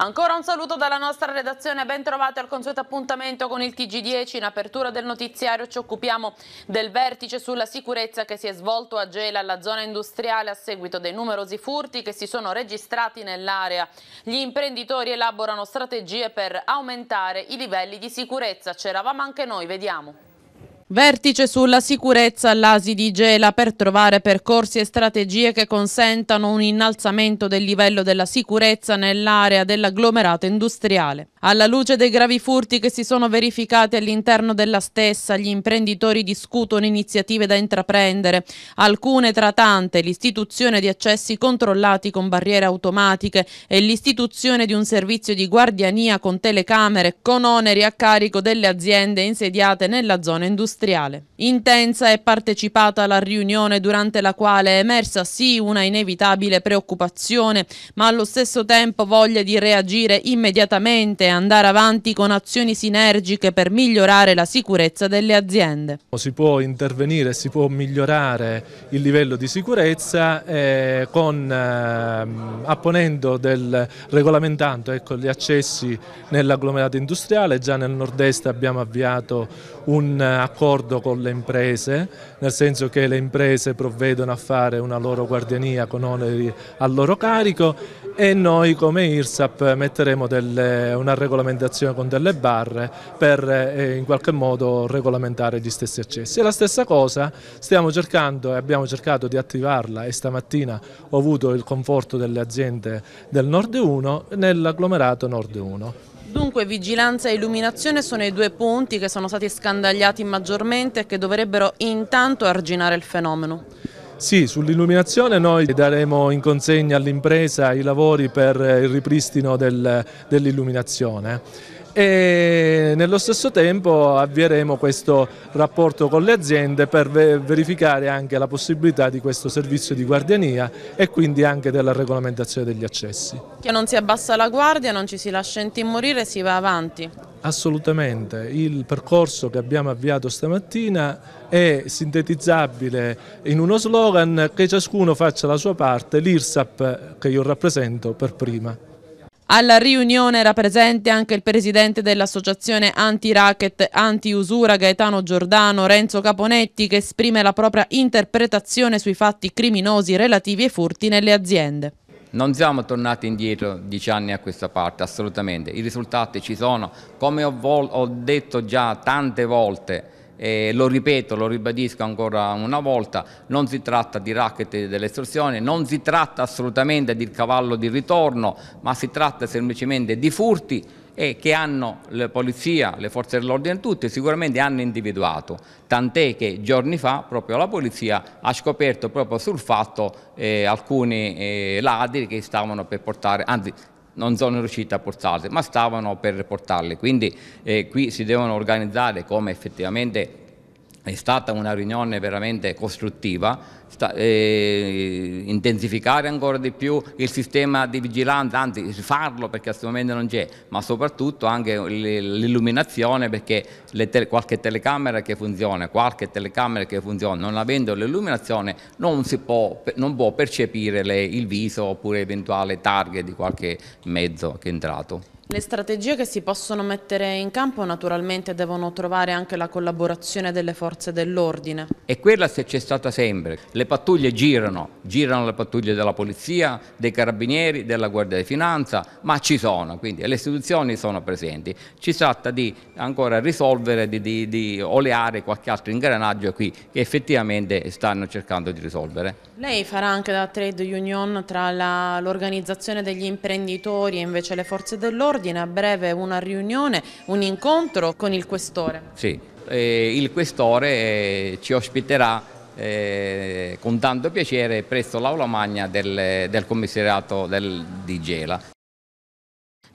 Ancora un saluto dalla nostra redazione, ben trovati al consueto appuntamento con il TG10. In apertura del notiziario ci occupiamo del vertice sulla sicurezza che si è svolto a Gela, alla zona industriale, a seguito dei numerosi furti che si sono registrati nell'area. Gli imprenditori elaborano strategie per aumentare i livelli di sicurezza. C'eravamo anche noi, vediamo. Vertice sulla sicurezza all'Asi di Gela per trovare percorsi e strategie che consentano un innalzamento del livello della sicurezza nell'area dell'agglomerato industriale. Alla luce dei gravi furti che si sono verificati all'interno della stessa, gli imprenditori discutono iniziative da intraprendere, alcune tra tante l'istituzione di accessi controllati con barriere automatiche e l'istituzione di un servizio di guardiania con telecamere con oneri a carico delle aziende insediate nella zona industriale industriale. Intensa è partecipata la riunione durante la quale è emersa sì una inevitabile preoccupazione, ma allo stesso tempo voglia di reagire immediatamente e andare avanti con azioni sinergiche per migliorare la sicurezza delle aziende. Si può intervenire, si può migliorare il livello di sicurezza eh, con, eh, apponendo del regolamentando ecco, gli accessi nell'agglomerato industriale, già nel nord-est abbiamo avviato un accordo accordo con le imprese, nel senso che le imprese provvedono a fare una loro guardiania con oneri a loro carico e noi come IRSAP metteremo delle, una regolamentazione con delle barre per eh, in qualche modo regolamentare gli stessi accessi. E la stessa cosa stiamo cercando e abbiamo cercato di attivarla e stamattina ho avuto il conforto delle aziende del Nord 1 nell'agglomerato Nord 1. Dunque vigilanza e illuminazione sono i due punti che sono stati scandagliati maggiormente e che dovrebbero intanto arginare il fenomeno. Sì, sull'illuminazione noi daremo in consegna all'impresa i lavori per il ripristino del, dell'illuminazione e nello stesso tempo avvieremo questo rapporto con le aziende per verificare anche la possibilità di questo servizio di guardiania e quindi anche della regolamentazione degli accessi. Che non si abbassa la guardia, non ci si lascia intimorire, si va avanti. Assolutamente, il percorso che abbiamo avviato stamattina è sintetizzabile in uno slogan che ciascuno faccia la sua parte, l'IRSAP che io rappresento per prima. Alla riunione era presente anche il presidente dell'associazione anti-racket, anti-usura Gaetano Giordano, Renzo Caponetti, che esprime la propria interpretazione sui fatti criminosi relativi ai furti nelle aziende. Non siamo tornati indietro dieci anni a questa parte, assolutamente. I risultati ci sono, come ho, ho detto già tante volte, eh, lo ripeto, lo ribadisco ancora una volta, non si tratta di racket e dell'estorsione, non si tratta assolutamente di cavallo di ritorno, ma si tratta semplicemente di furti e che hanno la polizia, le forze dell'ordine tutte sicuramente hanno individuato, tant'è che giorni fa proprio la polizia ha scoperto proprio sul fatto eh, alcuni eh, ladri che stavano per portare, anzi non sono riusciti a portarle, ma stavano per portarle. Quindi eh, qui si devono organizzare come effettivamente è stata una riunione veramente costruttiva, sta, eh, intensificare ancora di più il sistema di vigilanza, anzi farlo perché a questo momento non c'è, ma soprattutto anche l'illuminazione perché te qualche telecamera che funziona, qualche telecamera che funziona, non avendo l'illuminazione non, non, può percepire le, il viso oppure eventuale target di qualche mezzo che è entrato. Le strategie che si possono mettere in campo naturalmente devono trovare anche la collaborazione delle forze dell'ordine. E quella se c'è stata sempre. Le pattuglie girano, girano le pattuglie della polizia, dei carabinieri, della Guardia di Finanza, ma ci sono, quindi le istituzioni sono presenti. Ci tratta di ancora risolvere, di, di, di oleare qualche altro ingranaggio qui che effettivamente stanno cercando di risolvere. Lei farà anche da trade union tra l'organizzazione degli imprenditori e invece le forze dell'ordine ordine a breve una riunione, un incontro con il Questore. Sì, eh, il Questore eh, ci ospiterà eh, con tanto piacere presso l'Aula Magna del, del commissariato del, di Gela.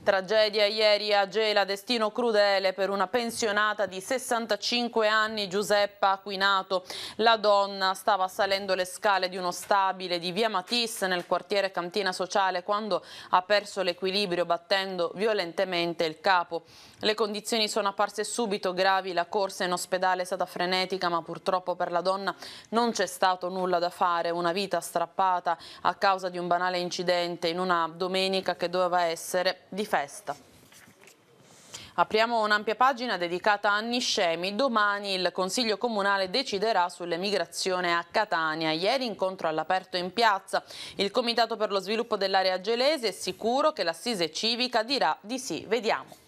Tragedia ieri a Gela, destino crudele per una pensionata di 65 anni, Giuseppa Aquinato. La donna stava salendo le scale di uno stabile di via Matisse nel quartiere Cantina Sociale quando ha perso l'equilibrio battendo violentemente il capo. Le condizioni sono apparse subito gravi, la corsa in ospedale è stata frenetica ma purtroppo per la donna non c'è stato nulla da fare, una vita strappata a causa di un banale incidente in una domenica che doveva essere di festa. Apriamo un'ampia pagina dedicata a Niscemi. Domani il Consiglio Comunale deciderà sull'emigrazione a Catania. Ieri incontro all'aperto in piazza. Il Comitato per lo sviluppo dell'area gelese è sicuro che l'assise civica dirà di sì. Vediamo.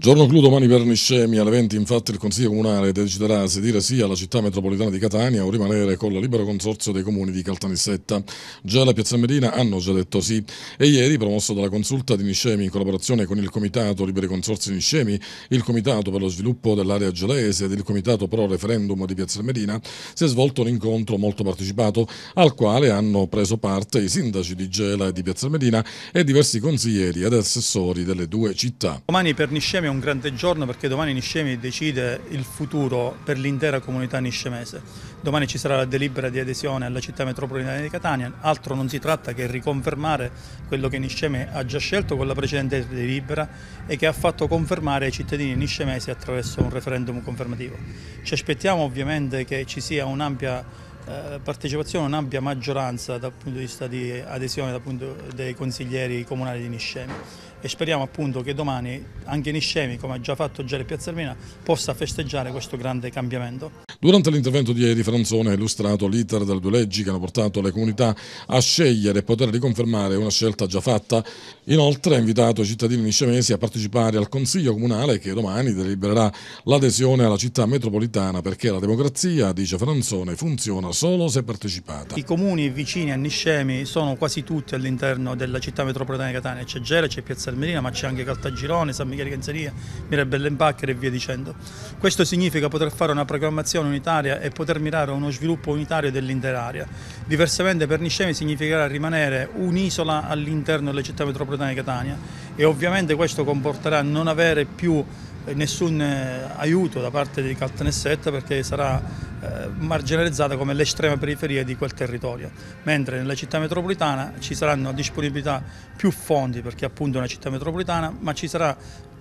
Giorno clou domani per Niscemi alle 20 infatti il Consiglio Comunale deciderà se dire sì alla città metropolitana di Catania o rimanere con il libero consorzio dei comuni di Caltanissetta. Già la Piazza Medina hanno già detto sì e ieri promosso dalla consulta di Niscemi in collaborazione con il Comitato Liberi Consorzi Niscemi, il Comitato per lo Sviluppo dell'Area Gelese ed il Comitato Pro Referendum di Piazza Medina si è svolto un incontro molto partecipato al quale hanno preso parte i sindaci di Gela e di Piazza Medina e diversi consiglieri ed assessori delle due città. Domani per Niscemi è un grande giorno perché domani Niscemi decide il futuro per l'intera comunità niscemese. Domani ci sarà la delibera di adesione alla città metropolitana di Catania, altro non si tratta che riconfermare quello che Niscemi ha già scelto con la precedente delibera e che ha fatto confermare ai cittadini niscemesi attraverso un referendum confermativo. Ci aspettiamo ovviamente che ci sia un'ampia eh, partecipazione, un'ampia maggioranza dal punto di vista di adesione dei consiglieri comunali di Niscemi e speriamo appunto che domani anche Niscemi, come ha già fatto Gere Piazzalmina, possa festeggiare questo grande cambiamento. Durante l'intervento di ieri Franzone ha illustrato l'iter delle due leggi che hanno portato le comunità a scegliere e poter riconfermare una scelta già fatta. Inoltre ha invitato i cittadini niscemesi a partecipare al Consiglio Comunale che domani delibererà l'adesione alla città metropolitana perché la democrazia, dice Franzone, funziona solo se partecipata. I comuni vicini a Niscemi sono quasi tutti all'interno della città metropolitana di Catania, c'è Gera, c'è Piazzalmina Salmerina, ma c'è anche Caltagirone, San Michele Canzeria, Mirabelle Impacchera e via dicendo. Questo significa poter fare una programmazione unitaria e poter mirare a uno sviluppo unitario dell'intera area. Diversamente per Niscemi significherà rimanere un'isola all'interno delle città metropolitane di Catania e ovviamente questo comporterà non avere più eh, nessun eh, aiuto da parte di Caltanissetta perché sarà eh, marginalizzata come l'estrema periferia di quel territorio, mentre nella città metropolitana ci saranno a disponibilità più fondi perché appunto è una città metropolitana, ma ci sarà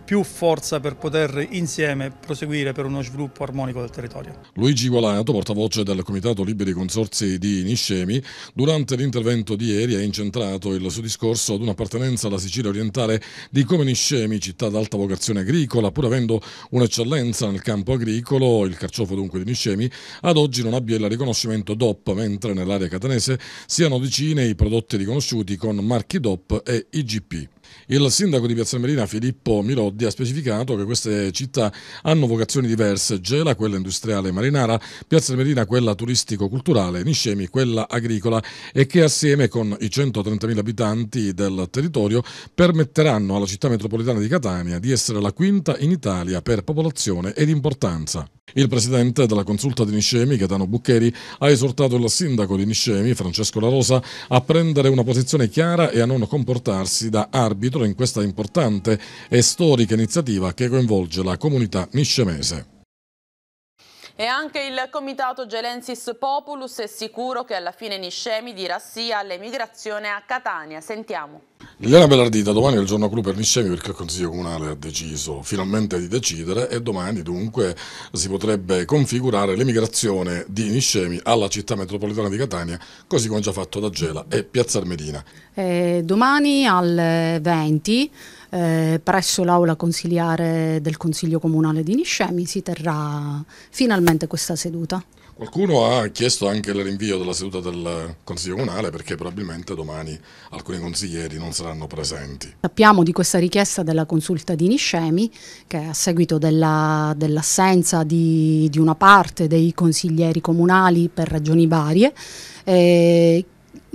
più forza per poter insieme proseguire per uno sviluppo armonico del territorio. Luigi Gualato, portavoce del Comitato Liberi Consorzi di Niscemi, durante l'intervento di ieri ha incentrato il suo discorso ad un'appartenenza alla Sicilia orientale di come Niscemi, città ad alta vocazione agricola, pur avendo un'eccellenza nel campo agricolo, il carciofo dunque di Niscemi, ad oggi non abbia il riconoscimento DOP, mentre nell'area catanese siano vicine i prodotti riconosciuti con marchi DOP e IGP. Il sindaco di Piazza Merina, Filippo Mirodi, ha specificato che queste città hanno vocazioni diverse, Gela, quella industriale marinara, Piazza Merina, quella turistico-culturale, Niscemi, quella agricola e che assieme con i 130.000 abitanti del territorio permetteranno alla città metropolitana di Catania di essere la quinta in Italia per popolazione ed importanza. Il presidente della consulta di Niscemi, Gaetano Buccheri, ha esortato il sindaco di Niscemi, Francesco La Rosa, a prendere una posizione chiara e a non comportarsi da arbitro arbitro in questa importante e storica iniziativa che coinvolge la comunità niscemese. E anche il comitato Gelensis Populus è sicuro che alla fine Niscemi dirà sì all'emigrazione a Catania. Sentiamo. Liliana Bellardita, domani è il giorno clou per Niscemi perché il Consiglio Comunale ha deciso finalmente di decidere e domani dunque si potrebbe configurare l'emigrazione di Niscemi alla città metropolitana di Catania, così come già fatto da Gela e Piazza Armedina. Eh, domani alle 20 eh, presso l'aula consiliare del Consiglio Comunale di Niscemi si terrà finalmente questa seduta. Qualcuno ha chiesto anche il rinvio della seduta del Consiglio Comunale perché probabilmente domani alcuni consiglieri non saranno presenti. Sappiamo di questa richiesta della consulta di Niscemi che a seguito dell'assenza di, di, una parte dei consiglieri comunali per ragioni varie eh,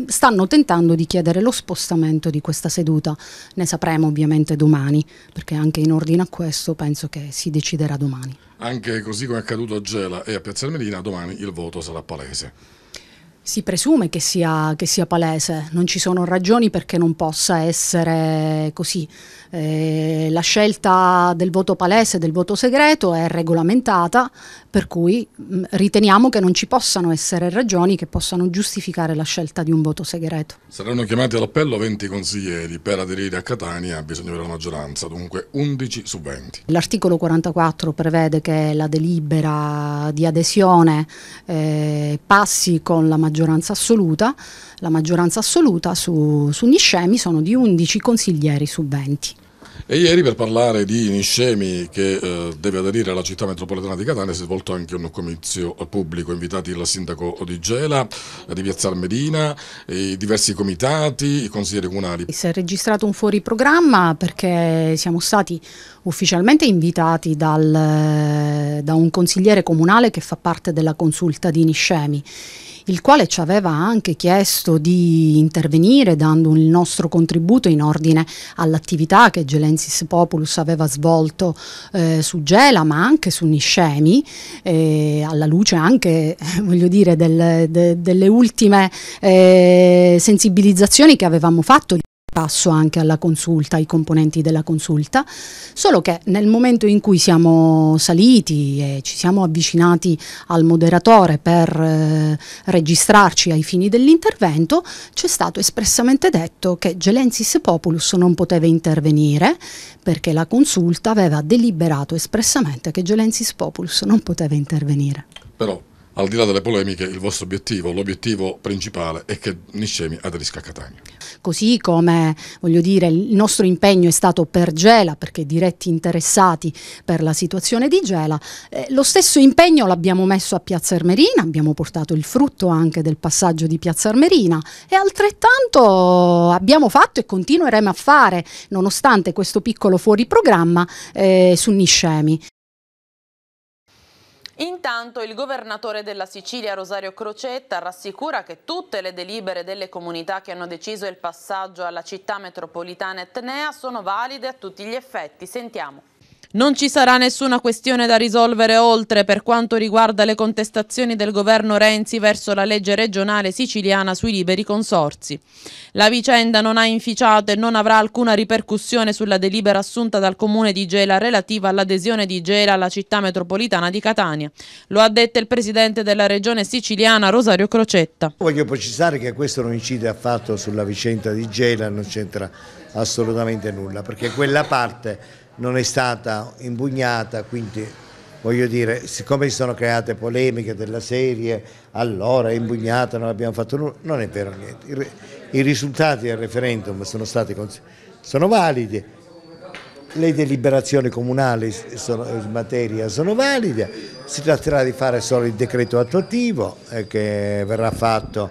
stanno tentando di chiedere lo spostamento di questa seduta. Ne sapremo ovviamente domani, perché anche in ordine a questo penso che si deciderà domani. Anche così come è accaduto a Gela e a Piazza Armerina, domani il voto sarà palese. Si presume che sia, che sia, palese, non ci sono ragioni perché non possa essere così. Eh, la scelta del voto palese e del voto segreto è regolamentata, per cui mh, mm, riteniamo che non ci possano essere ragioni che possano giustificare la scelta di un voto segreto. Saranno chiamati all'appello 20 consiglieri per aderire a Catania, bisogna avere la maggioranza, dunque 11 su 20. L'articolo 44 prevede che la delibera di adesione eh, passi con la maggioranza maggioranza assoluta, la maggioranza assoluta su, su Niscemi sono di 11 consiglieri su 20. E ieri per parlare di Niscemi che eh, deve aderire alla città metropolitana di Catania si è svolto anche un comizio pubblico, invitati il sindaco di Gela, di Piazza Armedina, i diversi comitati, i consiglieri comunali. Si è registrato un fuori programma perché siamo stati ufficialmente invitati dal, da un consigliere comunale che fa parte della consulta di Niscemi il quale ci aveva anche chiesto di intervenire dando il nostro contributo in ordine all'attività che Gelen Mensis Populus aveva svolto eh, su Gela ma anche su Niscemi, eh, alla luce anche eh, voglio dire, del, de, delle ultime eh, sensibilizzazioni che avevamo fatto passo anche alla consulta, ai componenti della consulta, solo che nel momento in cui siamo saliti e ci siamo avvicinati al moderatore per eh, registrarci ai fini dell'intervento, c'è stato espressamente detto che Gelensis Populus non poteva intervenire perché la consulta aveva deliberato espressamente che Gelensis Populus non poteva intervenire. Però al di là delle polemiche, il vostro obiettivo, l'obiettivo principale è che Niscemi aderisca a Catania. Così come, voglio dire, il nostro impegno è stato per Gela, perché diretti interessati per la situazione di Gela, eh, lo stesso impegno l'abbiamo messo a Piazza Armerina, abbiamo portato il frutto anche del passaggio di Piazza Armerina e altrettanto abbiamo fatto e continueremo a fare, nonostante questo piccolo fuori programma, eh, su Niscemi. Intanto il governatore della Sicilia Rosario Crocetta rassicura che tutte le delibere delle comunità che hanno deciso il passaggio alla città metropolitana etnea sono valide a tutti gli effetti. Sentiamo. Non ci sarà nessuna questione da risolvere oltre per quanto riguarda le contestazioni del governo Renzi verso la legge regionale siciliana sui liberi consorsi. La vicenda non ha inficiato e non avrà alcuna ripercussione sulla delibera assunta dal comune di Gela relativa all'adesione di Gela alla città metropolitana di Catania. Lo ha detto il presidente della regione siciliana Rosario Crocetta. Voglio precisare che questo non incide affatto sulla vicenda di Gela, non c'entra assolutamente nulla perché quella parte non è stata impugnata, quindi voglio dire, siccome si sono create polemiche della serie, allora è impugnata, non abbiamo fatto nulla, non è vero niente. I, risultati del referendum sono stati sono validi, le deliberazioni comunali sono, in materia sono valide, si tratterà di fare solo il decreto attuativo eh, che verrà fatto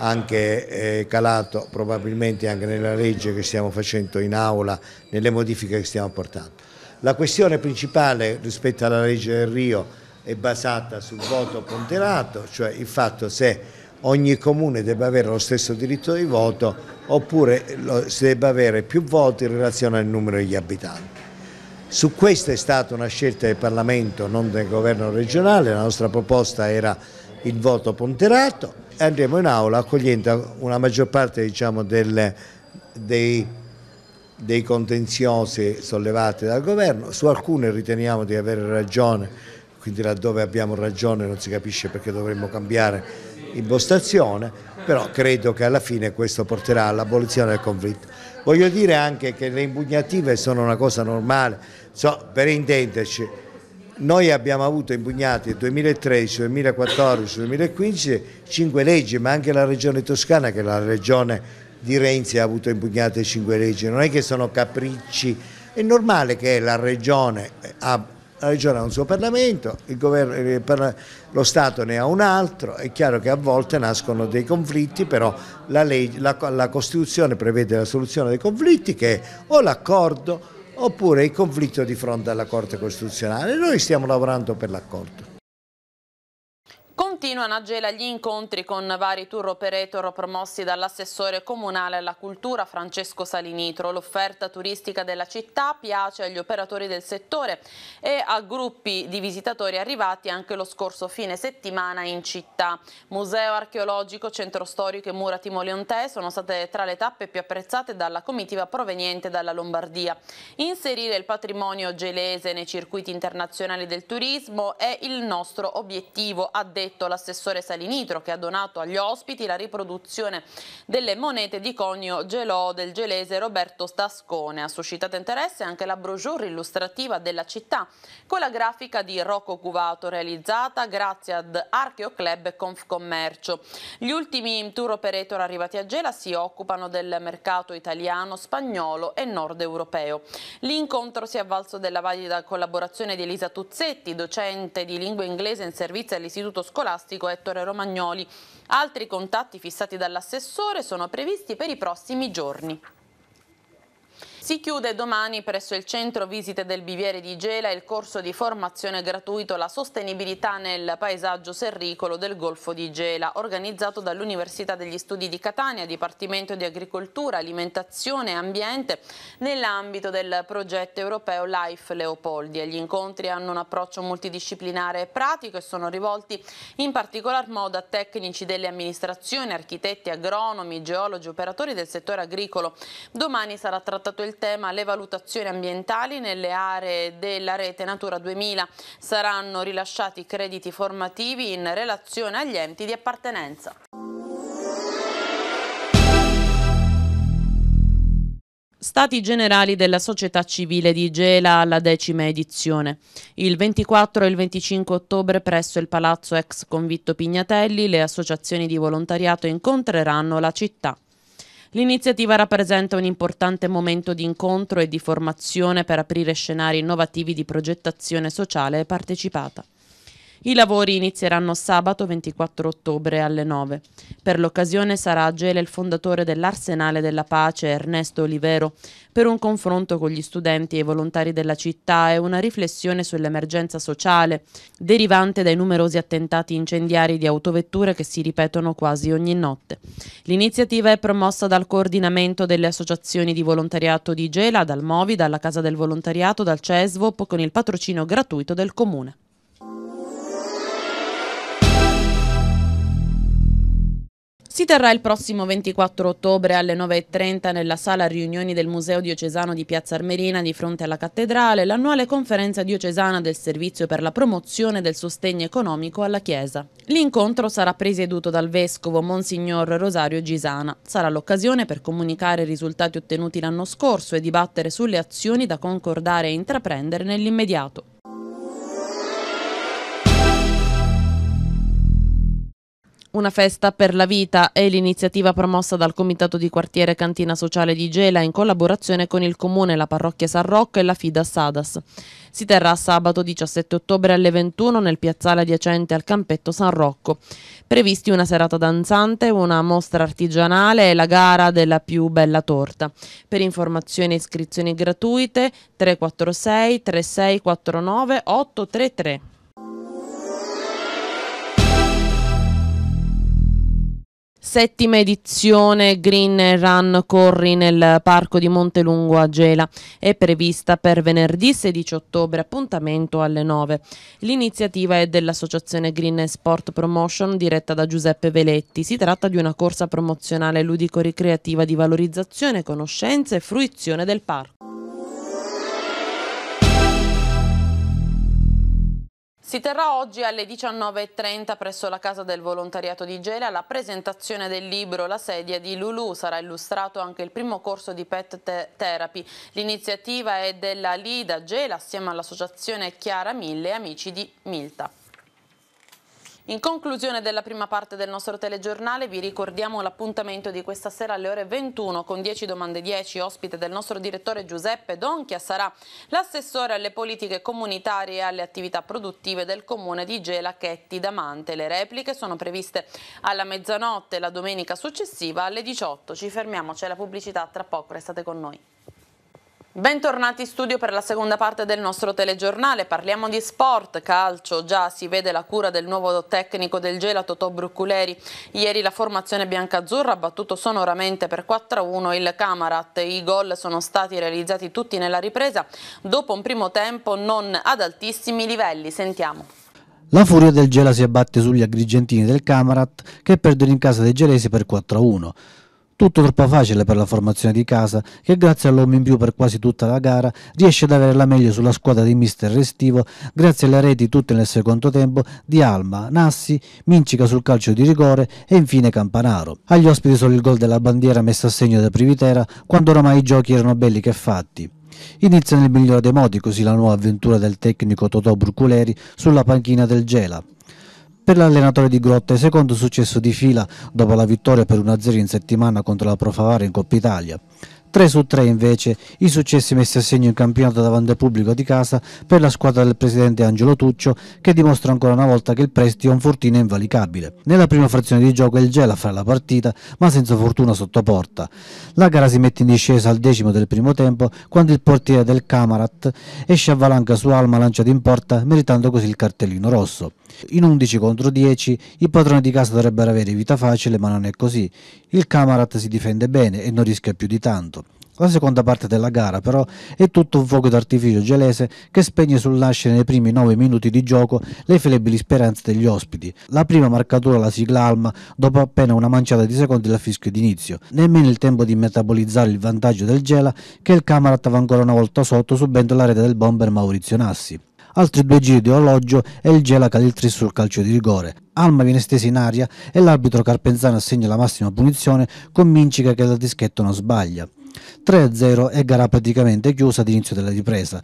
anche eh, calato probabilmente anche nella legge che stiamo facendo in aula, nelle modifiche che stiamo portando. La questione principale rispetto alla legge del Rio è basata sul voto ponderato, cioè il fatto se ogni comune debba avere lo stesso diritto di voto oppure si debba avere più voti in relazione al numero degli abitanti. Su questa è stata una scelta del Parlamento, non del governo regionale, la nostra proposta era il voto ponterato e andremo in aula accogliendo una maggior parte diciamo, del, dei, dei contenziosi sollevati dal governo, su alcune riteniamo di avere ragione, quindi laddove abbiamo ragione non si capisce perché dovremmo cambiare impostazione, però credo che alla fine questo porterà all'abolizione del conflitto. Voglio dire anche che le impugnative sono una cosa normale, so, per intenderci noi abbiamo avuto impugnati nel 2013, 2014, 2015 cinque leggi, ma anche la regione toscana che è la regione di Renzi ha avuto impugnate cinque leggi, non è che sono capricci, è normale che la regione eh, ha, la regione ha un suo Parlamento, governo, lo Stato ne ha un altro, è chiaro che a volte nascono dei conflitti, però la, legge, la, la Costituzione prevede la soluzione dei conflitti che è o l'accordo oppure il conflitto di fronte alla Corte Costituzionale. Noi stiamo lavorando per l'accordo. Continuano a Gela gli incontri con vari tour operator promossi dall'assessore comunale alla cultura Francesco Salinitro. L'offerta turistica della città piace agli operatori del settore e a gruppi di visitatori arrivati anche lo scorso fine settimana in città. Museo archeologico, centro storico e mura Timoleontè sono state tra le tappe più apprezzate dalla comitiva proveniente dalla Lombardia. Inserire il patrimonio gelese nei circuiti internazionali del turismo è il nostro obiettivo, ha detto l'assessore Salinitro che ha donato agli ospiti la riproduzione delle monete di conio Gelò del gelese Roberto Stascone. Ha suscitato interesse anche la brochure illustrativa della città con la grafica di Rocco Cuvato realizzata grazie ad Archeo Club Confcommercio. Gli ultimi tour operator arrivati a Gela si occupano del mercato italiano, spagnolo e nord europeo. L'incontro si è avvalso della valida collaborazione di Elisa Tuzzetti, docente di lingua inglese in servizio all'Istituto Scolastico scolastico Ettore Romagnoli. Altri contatti fissati dall'assessore sono previsti per i prossimi giorni. Si chiude domani presso il centro visite del Biviere di Gela il corso di formazione gratuito La sostenibilità nel paesaggio serricolo del Golfo di Gela, organizzato dall'Università degli Studi di Catania, Dipartimento di Agricoltura, Alimentazione e Ambiente, nell'ambito del progetto europeo Life Leopoldi. Gli incontri hanno un approccio multidisciplinare e pratico e sono rivolti in particolar modo a tecnici delle amministrazioni, architetti, agronomi, geologi, operatori del settore agricolo. Domani sarà trattato il tema le valutazioni ambientali nelle aree della rete Natura 2000 saranno rilasciati crediti formativi in relazione agli enti di appartenenza. Stati generali della società civile di Gela alla decima edizione. Il 24 e il 25 ottobre presso il palazzo ex convitto Pignatelli le associazioni di volontariato incontreranno la città. L'iniziativa rappresenta un importante momento di incontro e di formazione per aprire scenari innovativi di progettazione sociale e partecipata. I lavori inizieranno sabato 24 ottobre alle 9. Per l'occasione sarà a Gela il fondatore dell'Arsenale della Pace Ernesto Olivero per un confronto con gli studenti e i volontari della città e una riflessione sull'emergenza sociale derivante dai numerosi attentati incendiari di autovetture che si ripetono quasi ogni notte. L'iniziativa è promossa dal coordinamento delle associazioni di volontariato di Gela, dal Movi, dalla Casa del Volontariato, dal CESVOP con il patrocinio gratuito del Comune. Si terrà il prossimo 24 ottobre alle 9.30 nella sala riunioni del Museo Diocesano di Piazza Armerina di fronte alla Cattedrale l'annuale conferenza diocesana del Servizio per la promozione del sostegno economico alla Chiesa. L'incontro sarà presieduto dal Vescovo Monsignor Rosario Gisana. Sarà l'occasione per comunicare i risultati ottenuti l'anno scorso e dibattere sulle azioni da concordare e intraprendere nell'immediato. Una festa per la vita è l'iniziativa promossa dal Comitato di Quartiere Cantina Sociale di Gela in collaborazione con il Comune, la Parrocchia San Rocco e la FIDA Sadas. Si terrà sabato 17 ottobre alle 21 nel piazzale adiacente al campetto San Rocco. Previsti una serata danzante, una mostra artigianale e la gara della più bella torta. Per informazioni e iscrizioni gratuite 346 3649 833. settima edizione Green Run Corri nel parco di Montelungo a Gela è prevista per venerdì 16 ottobre, appuntamento alle 9. L'iniziativa è dell'associazione Green Sport Promotion diretta da Giuseppe Veletti. Si tratta di una corsa promozionale ludico-ricreativa di valorizzazione, conoscenza e fruizione del parco. Si terrà oggi alle 19.30 presso la Casa del Volontariato di Gela la presentazione del libro La sedia di Lulu. Sarà illustrato anche il primo corso di pet te therapy. L'iniziativa è della Lida Gela assieme all'associazione Chiara Mille e amici di Milta. In conclusione della prima parte del nostro telegiornale vi ricordiamo l'appuntamento di questa sera alle ore 21 con 10 domande 10. Ospite del nostro direttore Giuseppe Donchia sarà l'assessore alle politiche comunitarie e alle attività produttive del comune di Gela Chetti Damante. Le repliche sono previste alla mezzanotte la domenica successiva alle 18. Ci fermiamo, c'è la pubblicità tra poco, restate con noi. Bentornati in studio per la seconda parte del nostro telegiornale. Parliamo di sport, calcio, già si vede la cura del nuovo tecnico del Gela Totò Brucculeri. Ieri la formazione biancazzurra ha battuto sonoramente per 4-1 il Camarat. I gol sono stati realizzati tutti nella ripresa dopo un primo tempo non ad altissimi livelli. Sentiamo. La furia del Gela si abbatte sugli agrigentini del Camarat che perdono in casa dei gelesi per 4-1. Tutto troppo facile per la formazione di casa, che grazie all'uomo in più per quasi tutta la gara riesce ad avere la meglio sulla squadra di mister Restivo grazie alle reti tutte nel secondo tempo di Alma, Nassi, Mincica sul calcio di rigore e infine Campanaro. Agli ospiti solo il gol della bandiera messa a segno da Privitera quando oramai i giochi erano belli che fatti. Inizia nel migliore dei modi così la nuova avventura del tecnico Totò Bruculeri sulla panchina del Gela. Per l'allenatore di Grotte, secondo successo di fila dopo la vittoria per 1-0 in settimana contro la Pro in Coppa Italia. 3 su 3 invece i successi messi a segno in campionato davanti al pubblico di casa per la squadra del presidente Angelo Tuccio che dimostra ancora una volta che il prestito è un fortino invalicabile. Nella prima frazione di gioco il Gela fa la partita ma senza fortuna sotto porta. La gara si mette in discesa al decimo del primo tempo quando il portiere del Camarat esce a valanca su Alma lanciata in porta meritando così il cartellino rosso. In 11 contro 10 i padroni di casa dovrebbero avere vita facile ma non è così. Il Camarat si difende bene e non rischia più di tanto la seconda parte della gara, però è tutto un fuoco d'artificio gelese che spegne sul nascere nei primi 9 minuti di gioco le flebili speranze degli ospiti. La prima marcatura la sigla Alma dopo appena una manciata di secondi dal fischio d'inizio, nemmeno il tempo di metabolizzare il vantaggio del Gela che il Camarat va ancora una volta sotto subendo la rete del bomber Maurizio Nassi. Altri due giri di orologio e il Gela cade il 3 sul calcio di rigore. Alma viene stesa in aria e l'arbitro Carpenzano assegna la massima punizione con Mincica che dal dischetto non sbaglia. 3-0 e gara praticamente chiusa ad inizio della ripresa.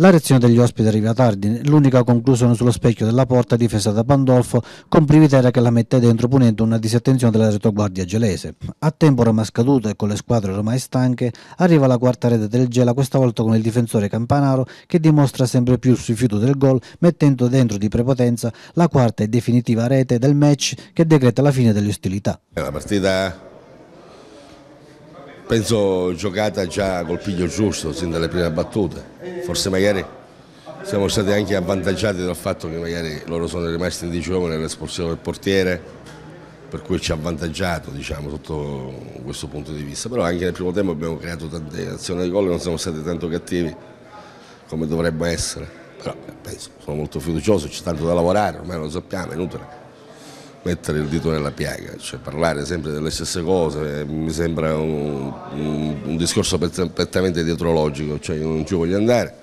La reazione degli ospiti arriva tardi, l'unica conclusione sullo specchio della porta difesa da Pandolfo con Privitera che la mette dentro punendo una disattenzione della retroguardia gelese. A tempo ormai scaduto e con le squadre ormai stanche arriva la quarta rete del Gela questa volta con il difensore Campanaro che dimostra sempre più il suo del gol mettendo dentro di prepotenza la quarta e definitiva rete del match che decreta la fine delle ostilità. La partita penso giocata già col piglio giusto, sin dalle prime battute, forse magari siamo stati anche avvantaggiati dal fatto che magari loro sono rimasti in 10 uomini nell'espulsione del portiere, per cui ci ha avvantaggiato diciamo, sotto questo punto di vista, però anche nel primo tempo abbiamo creato tante azioni di gol e non siamo stati tanto cattivi come dovremmo essere, però penso, sono molto fiducioso, c'è tanto da lavorare, ormai lo sappiamo, è inutile mettere il dito nella piaga, cioè parlare sempre delle stesse cose mi sembra un, un, un discorso perfettamente dietrologico, cioè non ci voglio andare.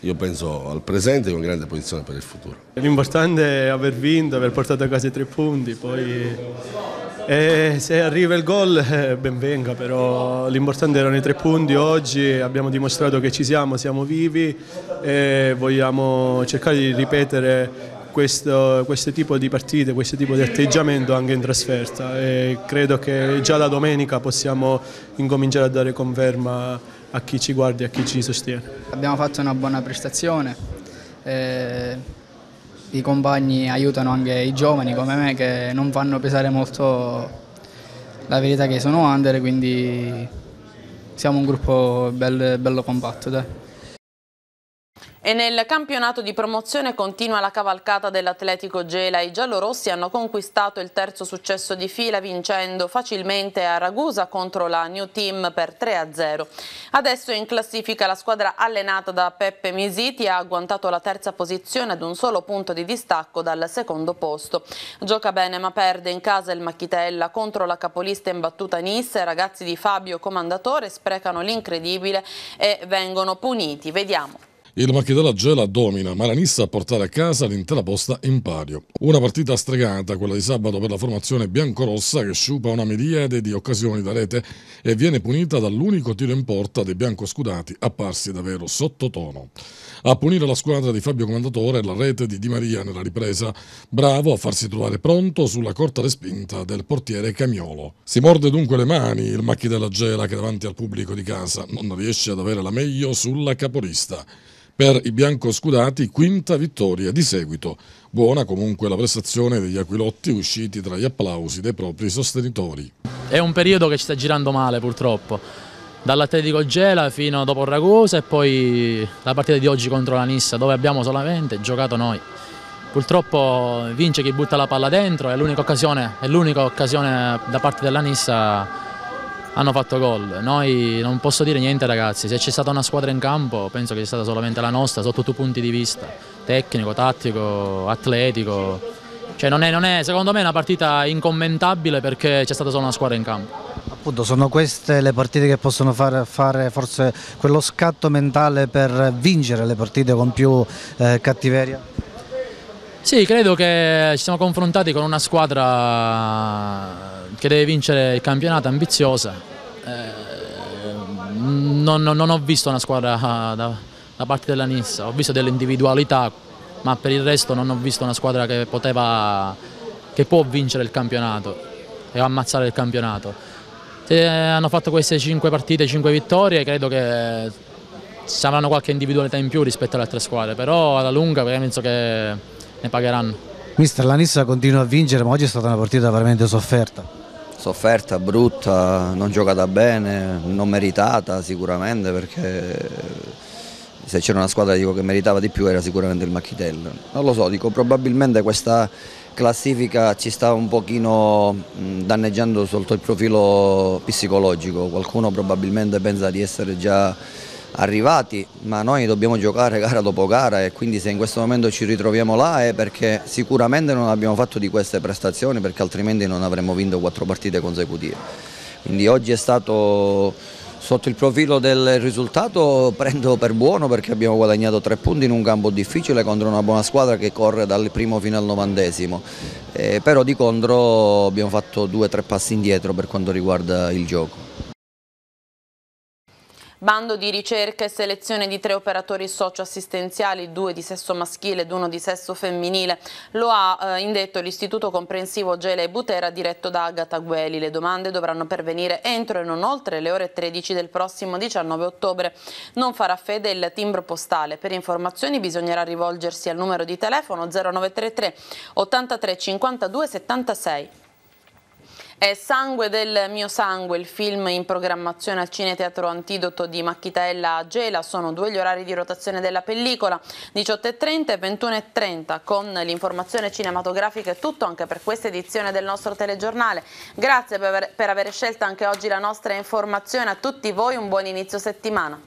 Io penso al presente con grande posizione per il futuro. L'importante è aver vinto, aver portato a casa i tre punti, poi eh, se arriva il gol eh, ben venga, però l'importante erano i tre punti oggi, abbiamo dimostrato che ci siamo, siamo vivi e vogliamo cercare di ripetere questo, questo, tipo di partite, questo tipo di atteggiamento anche in trasferta e credo che già da domenica possiamo incominciare a dare conferma a chi ci guarda e a chi ci sostiene. Abbiamo fatto una buona prestazione, eh, i compagni aiutano anche i giovani come me che non fanno pesare molto la verità che sono under, quindi siamo un gruppo bel, bello compatto. Dai. E nel campionato di promozione continua la cavalcata dell'Atletico Gela. I giallorossi hanno conquistato il terzo successo di fila vincendo facilmente a Ragusa contro la New Team per 3-0. Adesso in classifica la squadra allenata da Peppe Misiti ha agguantato la terza posizione ad un solo punto di distacco dal secondo posto. Gioca bene ma perde in casa il Machitella contro la capolista imbattuta Nissa. I ragazzi di Fabio Comandatore sprecano l'incredibile e vengono puniti. Vediamo. Il Marchi della Gela domina, ma la Nissa a portare a casa l'intera posta in pario. Una partita stregata, quella di sabato per la formazione biancorossa che sciupa una miriade di occasioni da rete e viene punita dall'unico tiro in porta dei biancoscudati apparsi davvero sottotono. A punire la squadra di Fabio Comandatore la rete di Di Maria nella ripresa, bravo a farsi trovare pronto sulla corta respinta del portiere Camiolo. Si morde dunque le mani il Macchi della Gela che davanti al pubblico di casa non riesce ad avere la meglio sulla capolista per i biancoscudati, quinta vittoria di seguito. Buona comunque la prestazione degli aquilotti usciti tra gli applausi dei propri sostenitori. È un periodo che ci sta girando male purtroppo, dall'Atletico Gela fino a dopo Ragusa e poi la partita di oggi contro la Nissa dove abbiamo solamente giocato noi. Purtroppo vince chi butta la palla dentro, è l'unica occasione, occasione da parte della Nissa hanno fatto gol. Noi non posso dire niente ragazzi, se c'è stata una squadra in campo penso che sia stata solamente la nostra sotto tutti i punti di vista, tecnico, tattico, atletico. Cioè non è, non è, secondo me una partita incommentabile perché c'è stata solo una squadra in campo. Appunto, sono queste le partite che possono fare, fare forse quello scatto mentale per vincere le partite con più eh, cattiveria? Sì, credo che ci siamo confrontati con una squadra che deve vincere il campionato, ambiziosa. Eh, non, non, ho visto una squadra ah, da, da parte della Nissa, ho visto delle individualità, ma per il resto non ho visto una squadra che, poteva, che può vincere il campionato e ammazzare il campionato. Se eh, hanno fatto queste 5 partite, 5 vittorie, credo che ci avranno qualche individualità in più rispetto alle altre squadre, però alla lunga penso che ne pagheranno. Mister, la Nissa continua a vincere, ma oggi è stata una partita veramente sofferta. Sofferta, brutta, non giocata bene, non meritata sicuramente perché se c'era una squadra dico, che meritava di più era sicuramente il Macchitello. Non lo so, dico probabilmente questa classifica ci sta un pochino danneggiando sotto il profilo psicologico, qualcuno probabilmente pensa di essere già arrivati, ma noi dobbiamo giocare gara dopo gara e quindi se in questo momento ci ritroviamo là è perché sicuramente non abbiamo fatto di queste prestazioni perché altrimenti non avremmo vinto quattro partite consecutive. Quindi oggi è stato sotto il profilo del risultato prendo per buono perché abbiamo guadagnato tre punti in un campo difficile contro una buona squadra che corre dal primo fino al novantesimo, eh, però di contro abbiamo fatto due o tre passi indietro per quanto riguarda il gioco. Bando di ricerca e selezione di tre operatori socioassistenziali, due di sesso maschile ed uno di sesso femminile. Lo ha eh, indetto l'Istituto Comprensivo Gela e Butera diretto da Agata Gueli. Le domande dovranno pervenire entro e non oltre le ore 13 del prossimo 19 ottobre. Non farà fede il timbro postale. Per informazioni bisognerà rivolgersi al numero di telefono 0933 83 52 76. È Sangue del mio sangue, il film in programmazione al Cineteatro Antidoto di Macchitella a Gela. Sono due gli orari di rotazione della pellicola, 18.30 e 21.30. Con l'informazione cinematografica è tutto anche per questa edizione del nostro telegiornale. Grazie per aver, per aver scelto anche oggi la nostra informazione. A tutti voi un buon inizio settimana.